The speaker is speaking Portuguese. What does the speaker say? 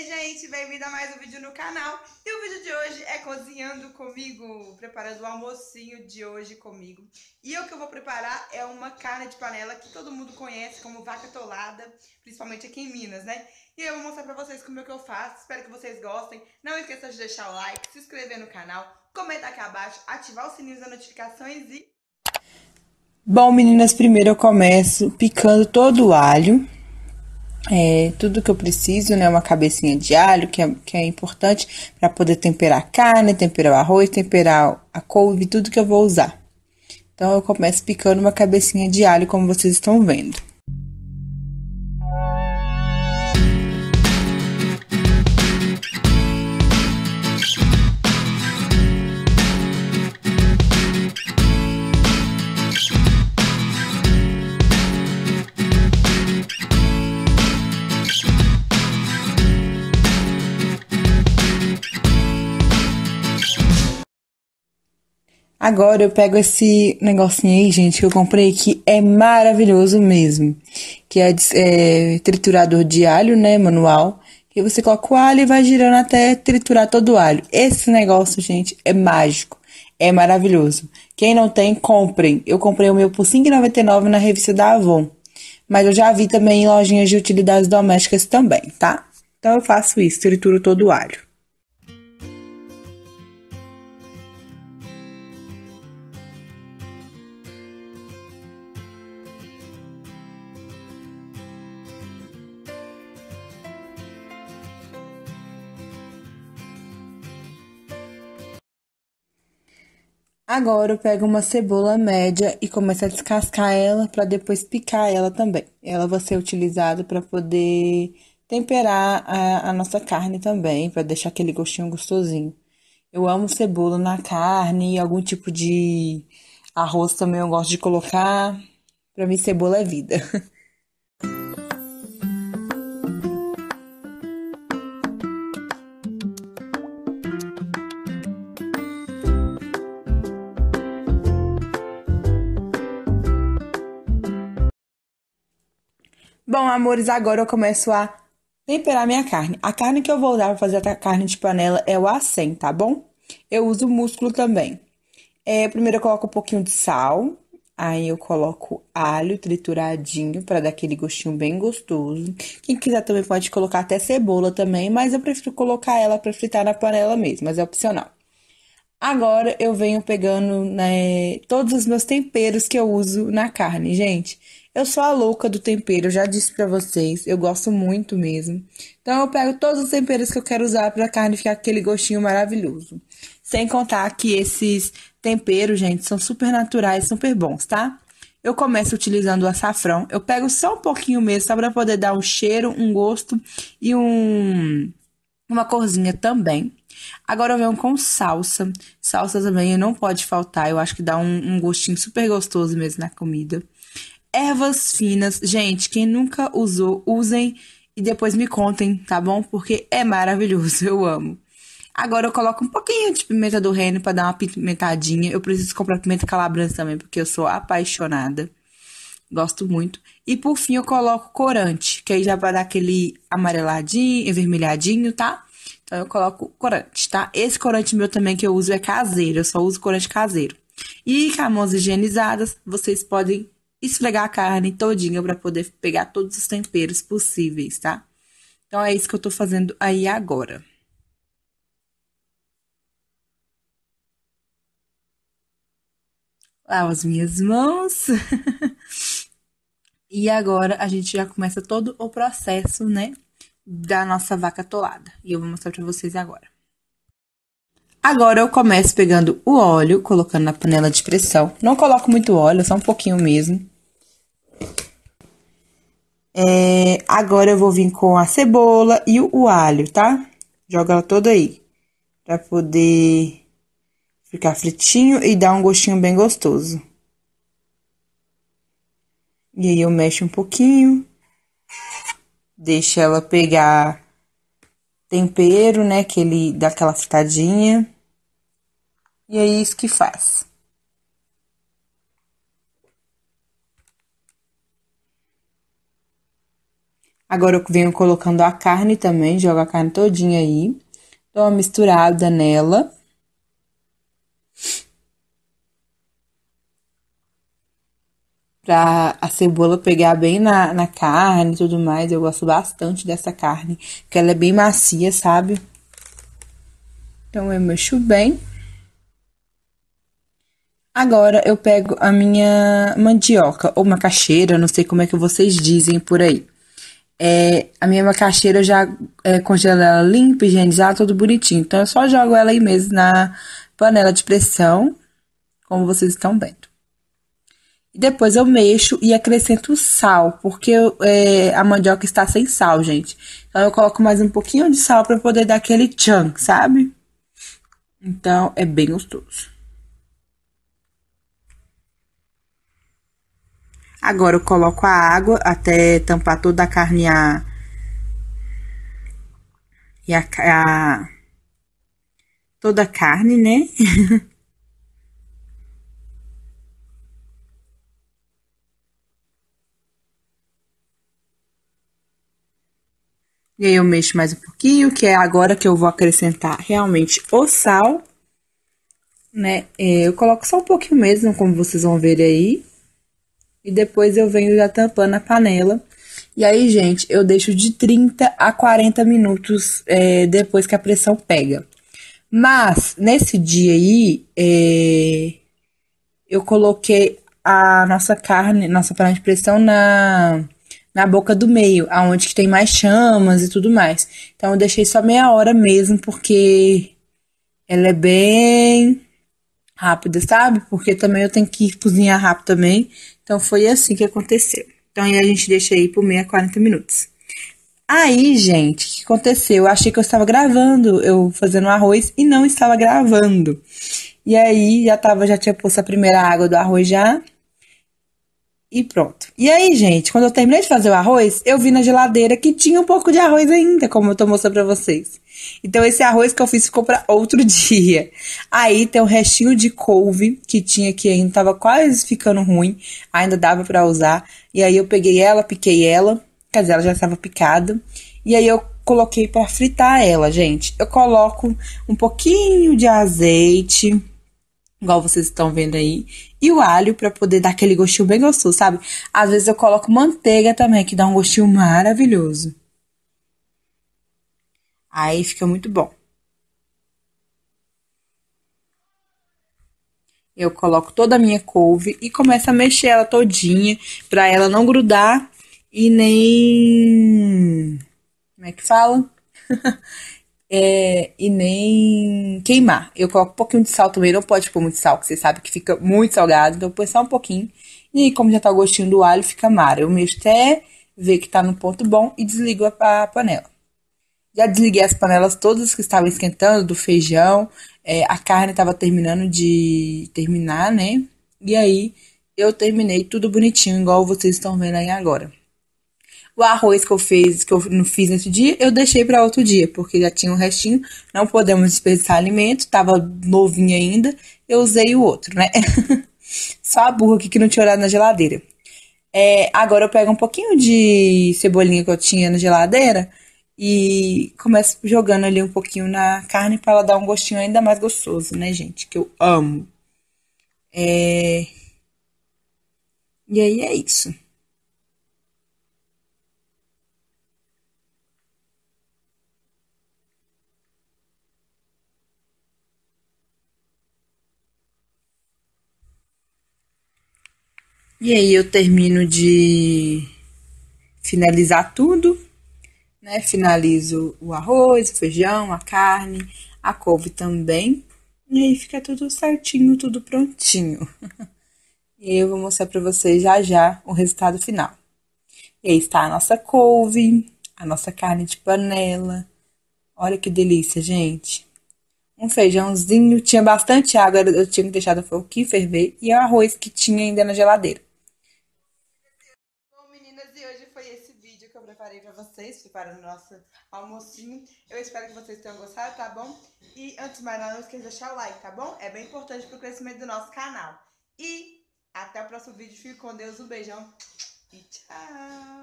aí, gente? Bem-vindo a mais um vídeo no canal. E o vídeo de hoje é cozinhando comigo, preparando o almocinho de hoje comigo. E o que eu vou preparar é uma carne de panela que todo mundo conhece como vaca tolada, principalmente aqui em Minas, né? E eu vou mostrar pra vocês como é que eu faço, espero que vocês gostem. Não esqueça de deixar o like, se inscrever no canal, comentar aqui abaixo, ativar o sininho das notificações e... Bom, meninas, primeiro eu começo picando todo o alho é, tudo que eu preciso, né? Uma cabecinha de alho, que é, que é importante para poder temperar a carne, temperar o arroz, temperar a couve, tudo que eu vou usar. Então, eu começo picando uma cabecinha de alho, como vocês estão vendo. Agora eu pego esse negocinho aí, gente, que eu comprei, que é maravilhoso mesmo. Que é, é triturador de alho, né, manual. que você coloca o alho e vai girando até triturar todo o alho. Esse negócio, gente, é mágico. É maravilhoso. Quem não tem, comprem. Eu comprei o meu por R$ 5,99 na revista da Avon. Mas eu já vi também em lojinhas de utilidades domésticas também, tá? Então eu faço isso, trituro todo o alho. Agora eu pego uma cebola média e começo a descascar ela para depois picar ela também. Ela vai ser utilizada para poder temperar a, a nossa carne também, para deixar aquele gostinho gostosinho. Eu amo cebola na carne e algum tipo de arroz também eu gosto de colocar. Para mim, cebola é vida. Bom, amores, agora eu começo a temperar minha carne. A carne que eu vou usar para fazer a carne de panela é o acém, tá bom? Eu uso músculo também. É, primeiro eu coloco um pouquinho de sal, aí eu coloco alho trituradinho para dar aquele gostinho bem gostoso. Quem quiser também pode colocar até cebola também, mas eu prefiro colocar ela para fritar na panela mesmo, mas é opcional. Agora eu venho pegando né, todos os meus temperos que eu uso na carne, gente. Eu sou a louca do tempero, já disse para vocês, eu gosto muito mesmo. Então eu pego todos os temperos que eu quero usar para a carne ficar aquele gostinho maravilhoso. Sem contar que esses temperos, gente, são super naturais, super bons, tá? Eu começo utilizando o açafrão. Eu pego só um pouquinho mesmo, só para poder dar um cheiro, um gosto e um uma corzinha também. Agora eu venho com salsa. Salsa também não pode faltar, eu acho que dá um, um gostinho super gostoso mesmo na comida ervas finas. Gente, quem nunca usou, usem e depois me contem, tá bom? Porque é maravilhoso, eu amo. Agora eu coloco um pouquinho de pimenta do reino para dar uma pimentadinha. Eu preciso comprar pimenta calabresa também, porque eu sou apaixonada. Gosto muito. E por fim eu coloco corante, que aí já vai dar aquele amareladinho, envermelhadinho, tá? Então eu coloco corante, tá? Esse corante meu também que eu uso é caseiro, eu só uso corante caseiro. E com as mãos higienizadas, vocês podem esfregar a carne todinha para poder pegar todos os temperos possíveis, tá? Então é isso que eu tô fazendo aí agora. Lavo as minhas mãos. e agora a gente já começa todo o processo, né, da nossa vaca tolada. E eu vou mostrar para vocês agora. Agora eu começo pegando o óleo, colocando na panela de pressão. Não coloco muito óleo, só um pouquinho mesmo. É, agora eu vou vir com a cebola e o, o alho, tá? Joga ela toda aí. Pra poder ficar fritinho e dar um gostinho bem gostoso. E aí eu mexo um pouquinho. Deixa ela pegar tempero, né? Que ele dá aquela fritadinha. E é isso que faz. Agora eu venho colocando a carne também, jogo a carne todinha aí. Dou uma misturada nela. Pra a cebola pegar bem na, na carne e tudo mais. Eu gosto bastante dessa carne, que ela é bem macia, sabe? Então eu mexo bem. Agora eu pego a minha mandioca ou macaxeira, não sei como é que vocês dizem por aí. É, a minha macaxeira eu já é, ela limpa, higienizada, tudo bonitinho. Então eu só jogo ela aí mesmo na panela de pressão, como vocês estão vendo. E depois eu mexo e acrescento sal, porque é, a mandioca está sem sal, gente. Então eu coloco mais um pouquinho de sal para poder dar aquele tchan, sabe? Então é bem gostoso. Agora eu coloco a água até tampar toda a carne a... E a... a... Toda a carne, né? E aí eu mexo mais um pouquinho, que é agora que eu vou acrescentar realmente o sal, né? É, eu coloco só um pouquinho mesmo, como vocês vão ver aí e depois eu venho já tampando a panela. E aí, gente, eu deixo de 30 a 40 minutos é, depois que a pressão pega. Mas, nesse dia aí, é, eu coloquei a nossa carne, nossa panela de pressão na, na boca do meio, aonde que tem mais chamas e tudo mais. Então, eu deixei só meia hora mesmo, porque ela é bem rápida, sabe? Porque também eu tenho que cozinhar rápido também. Então foi assim que aconteceu. Então aí a gente deixa aí por meia 40 minutos. Aí, gente, o que aconteceu? Eu achei que eu estava gravando, eu fazendo arroz e não estava gravando. E aí já tava, já tinha posto a primeira água do arroz já. E pronto. E aí, gente, quando eu terminei de fazer o arroz, eu vi na geladeira que tinha um pouco de arroz ainda, como eu tô mostrando pra vocês. Então, esse arroz que eu fiz ficou pra outro dia. Aí tem um restinho de couve que tinha aqui ainda tava quase ficando ruim, ainda dava para usar. E aí eu peguei ela, piquei ela, quer dizer, ela já estava picada. E aí eu coloquei para fritar ela, gente. Eu coloco um pouquinho de azeite, igual vocês estão vendo aí, e o alho para poder dar aquele gostinho bem gostoso, sabe? Às vezes eu coloco manteiga também, que dá um gostinho maravilhoso. Aí fica muito bom. Eu coloco toda a minha couve e começo a mexer ela todinha para ela não grudar e nem como é que fala? é, e nem queimar. Eu coloco um pouquinho de sal também, não pode pôr muito sal, que você sabe que fica muito salgado, então põe só um pouquinho. E aí, como já tá o gostinho do alho, fica mara. Eu mexo até ver que tá no ponto bom e desligo a, a panela. Já desliguei as panelas todas que estavam esquentando, do feijão, é, a carne estava terminando de terminar, né? E aí eu terminei tudo bonitinho, igual vocês estão vendo aí agora. O arroz que eu fiz, que eu não fiz nesse dia, eu deixei para outro dia, porque já tinha o um restinho, não podemos desperdiçar alimento, tava novinho ainda, eu usei o outro, né? Só a burra aqui que não tinha olhado na geladeira. É, agora eu pego um pouquinho de cebolinha que eu tinha na geladeira e começo jogando ali um pouquinho na carne para ela dar um gostinho ainda mais gostoso, né, gente? Que eu amo. É... E aí é isso. E aí eu termino de finalizar tudo, né? Finalizo o arroz, o feijão, a carne, a couve também. E aí fica tudo certinho, tudo prontinho. e eu vou mostrar para vocês já já o resultado final. E aí está a nossa couve, a nossa carne de panela. Olha que delícia, gente. Um feijãozinho, tinha bastante água, eu tinha deixado o que ferver e o arroz que tinha ainda na geladeira. vocês, preparando o nosso almocinho. Eu espero que vocês tenham gostado, tá bom? E antes de mais nada, não esqueça de deixar o like, tá bom? É bem importante pro crescimento do nosso canal. E até o próximo vídeo. Fique com Deus, um beijão e tchau!